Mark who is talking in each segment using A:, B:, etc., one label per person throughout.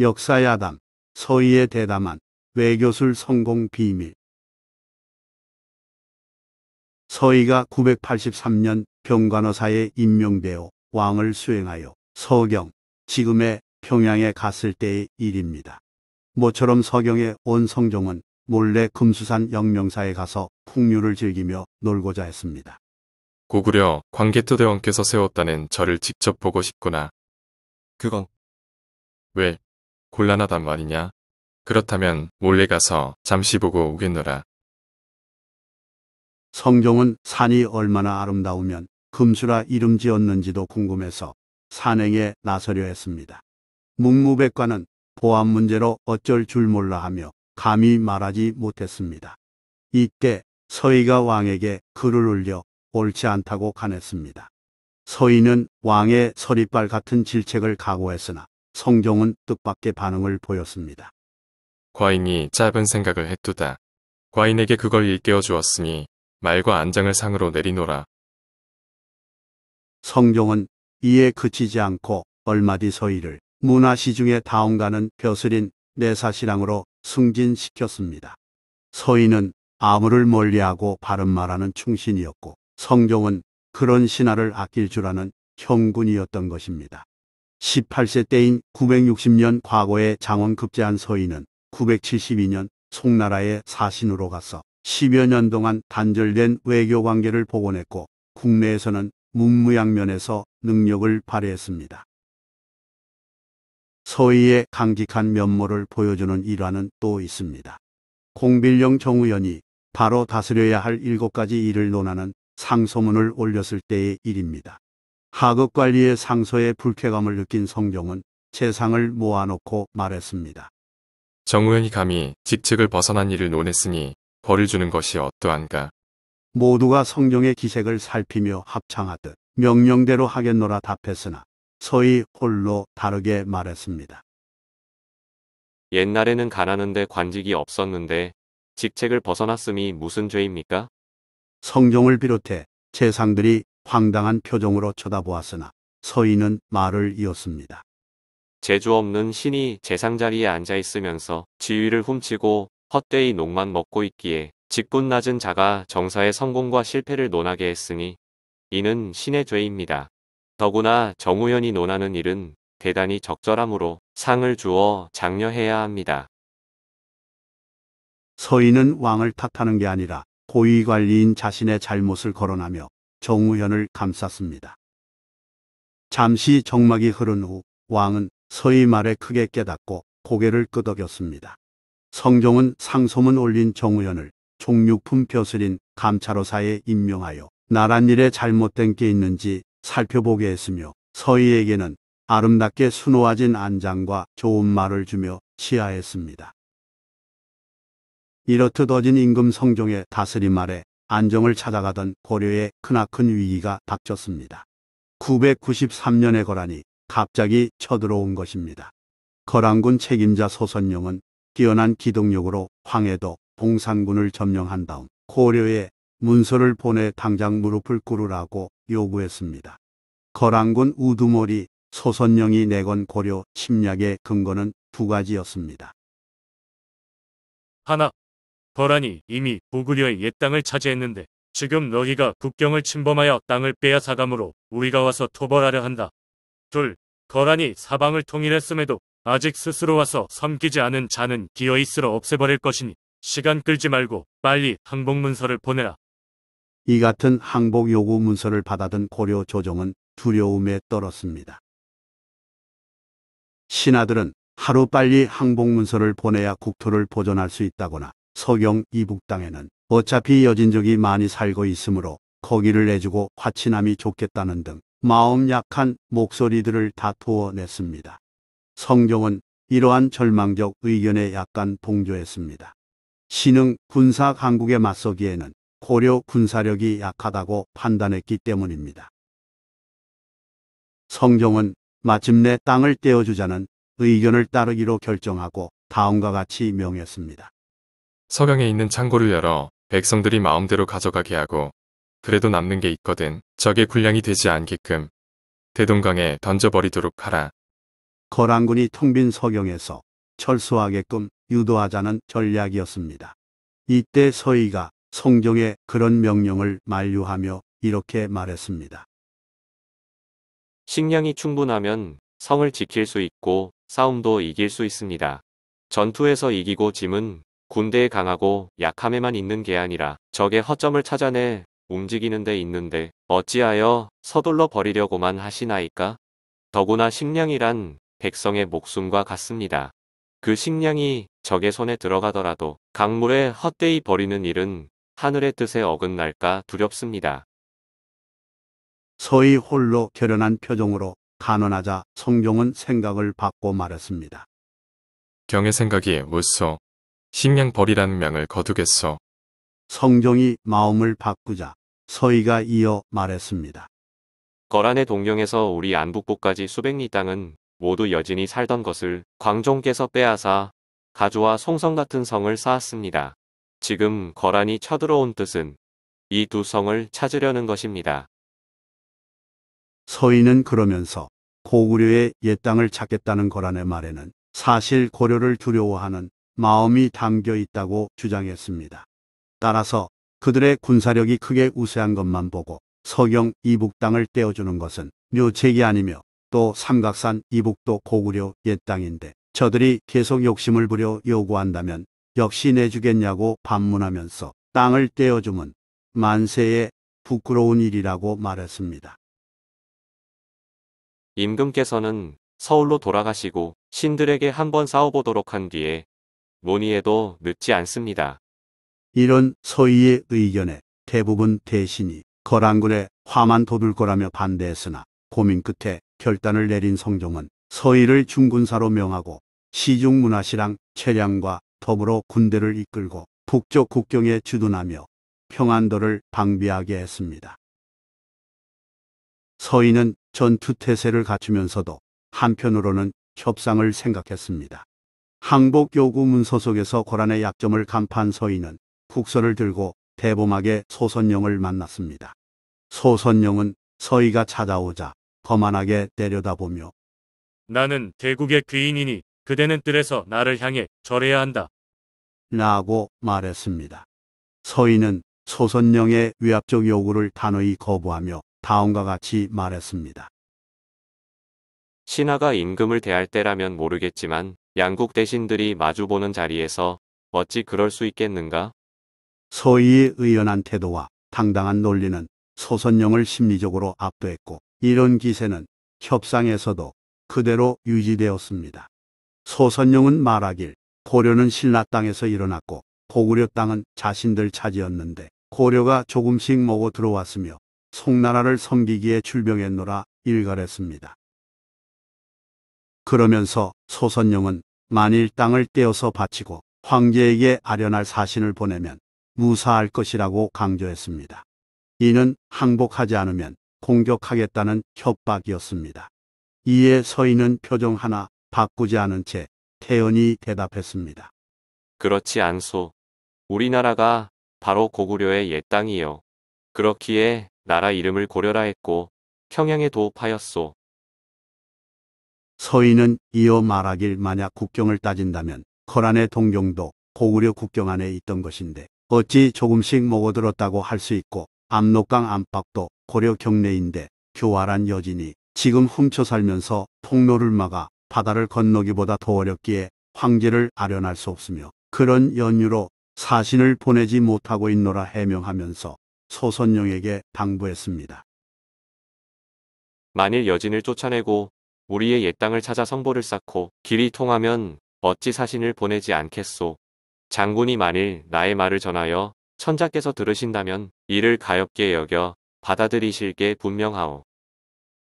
A: 역사야담, 서희의 대담한 외교술 성공 비밀 서희가 983년 병관어사에 임명되어 왕을 수행하여 서경, 지금의 평양에 갔을 때의 일입니다. 모처럼 서경의 온 성종은 몰래 금수산 영명사에 가서 풍류를 즐기며 놀고자 했습니다.
B: 고구려 광개토 대왕께서 세웠다는 저를 직접 보고 싶구나. 그건 왜 곤란하단 말이냐? 그렇다면 몰래 가서 잠시 보고 오겠노라.
A: 성종은 산이 얼마나 아름다우면 금수라 이름 지었는지도 궁금해서 산행에 나서려 했습니다. 문무백과는 보안 문제로 어쩔 줄 몰라 하며 감히 말하지 못했습니다. 이때 서희가 왕에게 글을 올려 옳지 않다고 간했습니다. 서희는 왕의 서리빨 같은 질책을 각오했으나 성종은 뜻밖의 반응을 보였습니다.
B: 과인이 짧은 생각을 했두다. 과인에게 그걸 일깨워 주었으니 말과 안장을 상으로 내리노라.
A: 성종은 이에 그치지 않고 얼마 뒤 서희를 문화시중에 다운가는 벼슬인 내사시랑으로 승진시켰습니다. 서희는 아무를 멀리하고 바른 말하는 충신이었고 성종은 그런 신하를 아낄 줄 아는 형군이었던 것입니다. 18세 때인 960년 과거에 장원 급제한 서희는 972년 송나라의 사신으로 가서 10여 년 동안 단절된 외교 관계를 복원했고 국내에서는 문무양면에서 능력을 발휘했습니다. 서희의 강직한 면모를 보여주는 일화는 또 있습니다. 공빌령 정우현이 바로 다스려야 할 일곱 가지 일을 논하는 상소문을 올렸을 때의 일입니다. 하급 관리의 상소에 불쾌감을 느낀 성종은 재상을 모아놓고 말했습니다.
B: 정우현이 감히 직책을 벗어난 일을 논했으니 벌을 주는 것이 어떠한가.
A: 모두가 성종의 기색을 살피며 합창하듯 명령대로 하겠노라 답했으나 서희 홀로 다르게 말했습니다.
C: 옛날에는 가난한데 관직이 없었는데 직책을 벗어났음이 무슨 죄입니까?
A: 성종을 비롯해 재상들이 황당한 표정으로 쳐다보았으나 서인은 말을 이었습니다.
C: 재주 없는 신이 재상자리에 앉아 있으면서 지위를 훔치고 헛되이 녹만 먹고 있기에 직분 낮은 자가 정사의 성공과 실패를 논하게 했으니 이는 신의 죄입니다. 더구나 정우현이 논하는 일은 대단히 적절하므로 상을 주어 장려해야 합니다.
A: 서인은 왕을 탓하는 게 아니라 고위관리인 자신의 잘못을 거론하며 정우현을 감쌌습니다. 잠시 정막이 흐른 후 왕은 서의 말에 크게 깨닫고 고개를 끄덕였습니다. 성종은 상소문 올린 정우현을 종육품 벼슬인 감찰로사에 임명하여 나란 일에 잘못된 게 있는지 살펴보게 했으며 서희에게는 아름답게 수놓아진 안장과 좋은 말을 주며 치하했습니다. 이렇듯 어진 임금 성종의 다스림 아래 안정을 찾아가던 고려의 크나큰 위기가 닥쳤습니다. 993년에 거란이 갑자기 쳐들어온 것입니다. 거란군 책임자 소선용은 뛰어난 기동력으로 황해도 봉산군을 점령한 다음 고려에 문서를 보내 당장 무릎을 꿇으라고 요구했습니다. 거란군 우두머리 소선영이 내건 고려 침략의 근거는 두 가지였습니다.
B: 하나,
C: 거란이 이미 부구려의옛 땅을 차지했는데 지금 너희가 국경을 침범하여 땅을 빼앗아감으로 우리가 와서 토벌하려 한다. 둘, 거란이 사방을 통일했음에도 아직 스스로 와서 섬기지 않은 자는 기어이 쓸어 없애버릴 것이니 시간 끌지 말고 빨리 항복 문서를 보내라.
A: 이 같은 항복 요구 문서를 받아든 고려 조정은 두려움에 떨었습니다. 신하들은 하루빨리 항복 문서를 보내야 국토를 보존할 수 있다거나 서경 이북땅에는 어차피 여진족이 많이 살고 있으므로 거기를 내주고 화친함이 좋겠다는 등 마음 약한 목소리들을 다투어냈습니다. 성종은 이러한 절망적 의견에 약간 동조했습니다. 신흥 군사 강국에 맞서기에는 고려 군사력이 약하다고 판단했기 때문입니다. 성종은 마침내 땅을 떼어주자는 의견을 따르기로 결정하고 다음과 같이 명했습니다.
B: 서경에 있는 창고를 열어 백성들이 마음대로 가져가게 하고 그래도 남는 게 있거든 적의 군량이 되지 않게끔 대동강에 던져버리도록 하라.
A: 거란군이 통빈 서경에서 철수하게끔 유도하자는 전략이었습니다. 이때 서희가 성종의 그런 명령을 만류하며 이렇게 말했습니다.
C: 식량이 충분하면 성을 지킬 수 있고 싸움도 이길 수 있습니다. 전투에서 이기고 짐은 군대에 강하고 약함에만 있는 게 아니라 적의 허점을 찾아내 움직이는 데 있는데 어찌하여 서둘러 버리려고만 하시나이까? 더구나 식량이란 백성의 목숨과 같습니다. 그 식량이 적의 손에 들어가더라도 강물에 헛되이 버리는 일은 하늘의 뜻에 어긋날까 두렵습니다.
A: 서희 홀로 결연한 표정으로 간언하자 성종은 생각을 받고 말했습니다.
B: 경의 생각이 무소 심령벌이라는
A: 명을 거두겠소. 성종이 마음을 바꾸자 서희가 이어 말했습니다.
C: 거란의 동경에서 우리 안북부까지 수백 리 땅은 모두 여진이 살던 것을 광종께서 빼앗아 가주와 송성 같은 성을 쌓았습니다. 지금 거란이 쳐들어온 뜻은 이 두 성을 찾으려는 것입니다.
A: 서인은 그러면서 고구려의 옛 땅을 찾겠다는 거란의 말에는 사실 고려를 두려워하는 마음이 담겨 있다고 주장했습니다. 따라서 그들의 군사력이 크게 우세한 것만 보고 서경 이북 땅을 떼어주는 것은 묘책이 아니며 또 삼각산 이북도 고구려 옛 땅인데 저들이 계속 욕심을 부려 요구한다면 역시 내주겠냐고 반문하면서 땅을 떼어주면 만세에 부끄러운 일이라고 말했습니다.
C: 임금께서는 서울로 돌아가시고 신들에게 한번 싸워보도록 한 뒤에 논의에도 늦지 않습니다.
A: 이런 서희의 의견에 대부분 대신이 거란군의 화만 돋을 거라며 반대했으나 고민 끝에 결단을 내린 성종은 서희를 중군사로 명하고 시중 문화시랑 최량과 더불어 군대를 이끌고 북쪽 국경에 주둔하며 평안도를 방비하게 했습니다. 서희는 전투태세를 갖추면서도 한편으로는 협상을 생각했습니다. 항복교구문 서속에서 고란의 약점을 간판 서인은 국서를 들고 대범하게 소선영을 만났습니다. 소선영은 서희가 찾아오자 거만하게 때려다보며
B: 나는
C: 대국의 귀인이니 그대는 뜰에서 나를 향해 절해야 한다.
A: 라고 말했습니다. 서희는 소선영의 위압적 요구를 단호히 거부하며 다음과 같이 말했습니다.
C: 신하가 임금을 대할 때라면 모르겠지만 양국 대신들이 마주보는 자리에서 어찌 그럴 수 있겠는가?
A: 소위의 의연한 태도와 당당한 논리는 소선영을 심리적으로 압도했고 이런 기세는 협상에서도 그대로 유지되었습니다. 소선영은 말하길 고려는 신라 땅에서 일어났고 고구려 땅은 자신들 차지였는데 고려가 조금씩 먹어 들어왔으며 송나라를 섬기기에 출병했노라 일갈했습니다. 그러면서 소선영은 만일 땅을 떼어서 바치고 황제에게 아련할 사신을 보내면 무사할 것이라고 강조했습니다. 이는 항복하지 않으면 공격하겠다는 협박이었습니다. 이에 서인은 표정 하나 바꾸지 않은 채 태연히 대답했습니다.
C: 그렇지 않소. 우리나라가 바로 고구려의 옛 땅이요. 그렇기에 나라 이름을 고려라 했고 평양에 도읍하였소.
A: 서인은 이어 말하길 만약 국경을 따진다면 거란의 동경도 고구려 국경 안에 있던 것인데 어찌 조금씩 먹어들었다고 할 수 있고 압록강 안팎도 고려 경내인데 교활한 여진이 지금 훔쳐 살면서 통로를 막아 바다를 건너기보다 더 어렵기에 황제를 아련할 수 없으며 그런 연유로 사신을 보내지 못하고 있노라 해명하면서 소선영에게 당부했습니다.
C: 만일 여진을 쫓아내고 우리의 옛 땅을 찾아 성보를 쌓고 길이 통하면 어찌 사신을 보내지 않겠소. 장군이 만일 나의 말을 전하여 천자께서 들으신다면 이를 가엽게 여겨 받아들이실게 분명하오.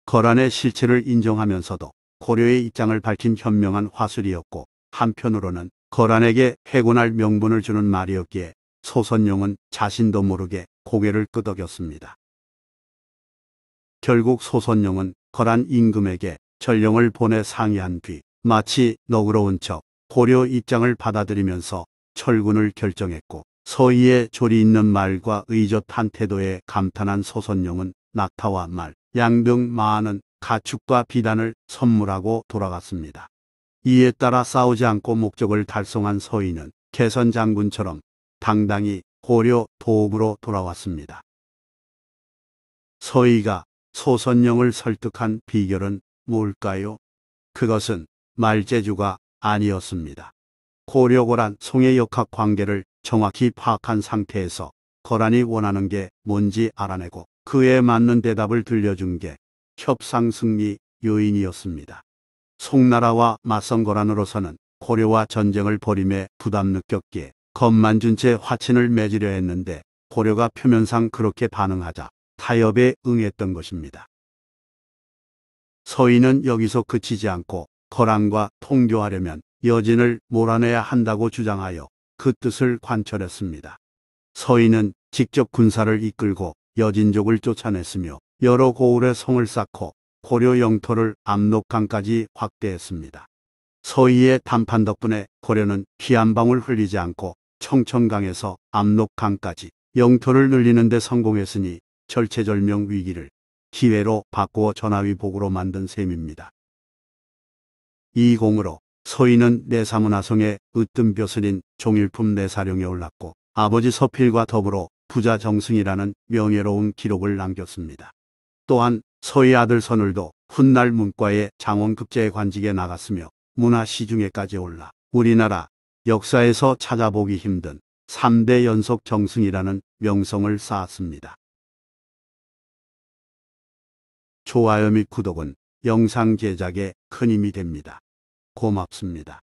A: 거란의 실체를 인정하면서도 고려의 입장을 밝힌 현명한 화술이었고 한편으로는 거란에게 회군할 명분을 주는 말이었기에 소선용은 자신도 모르게 고개를 끄덕였습니다. 결국 소선용은 거란 임금에게 전령을 보내 상의한 뒤 마치 너그러운 척 고려 입장을 받아들이면서 철군을 결정했고 서희의 조리 있는 말과 의젓한 태도에 감탄한 소선영은 낙타와 말, 양 등 많은 가축과 비단을 선물하고 돌아갔습니다. 이에 따라 싸우지 않고 목적을 달성한 서희는 개선 장군처럼 당당히 고려 도읍으로 돌아왔습니다. 서희가 소선영을 설득한 비결은 뭘까요? 그것은 말재주가 아니었습니다. 고려고란 송해 역학 관계를 정확히 파악한 상태에서 거란이 원하는 게 뭔지 알아내고 그에 맞는 대답을 들려준 게 협상 승리 요인이었습니다. 송나라와 맞선 거란으로서는 고려와 전쟁을 벌임에 부담 느꼈기에 겁만 준 채 화친을 맺으려 했는데 고려가 표면상 그렇게 반응하자 타협에 응했던 것입니다. 서인은 여기서 그치지 않고 거란과 통교하려면 여진을 몰아내야 한다고 주장하여 그 뜻을 관철했습니다. 서인은 직접 군사를 이끌고 여진족을 쫓아냈으며 여러 고울의 성을 쌓고 고려 영토를 압록강까지 확대했습니다. 서희의 단판 덕분에 고려는 피 한 방울 흘리지 않고 청천강에서 압록강까지 영토를 늘리는 데 성공했으니 절체절명 위기를 기회로 바꾸어 전화위복으로 만든 셈입니다. 이 공으로 서인은 내사문화성의 으뜸벼슬인 종일품 내사령에 올랐고 아버지 서필과 더불어 부자 정승이라는 명예로운 기록을 남겼습니다. 또한 서희 아들 선을도 훗날 문과의 장원급제의 관직에 나갔으며 문화시중에까지 올라 우리나라 역사에서 찾아보기 힘든 3대 연속 정승이라는 명성을 쌓았습니다. 좋아요 및 구독은 영상 제작에 큰 힘이 됩니다.
B: 고맙습니다.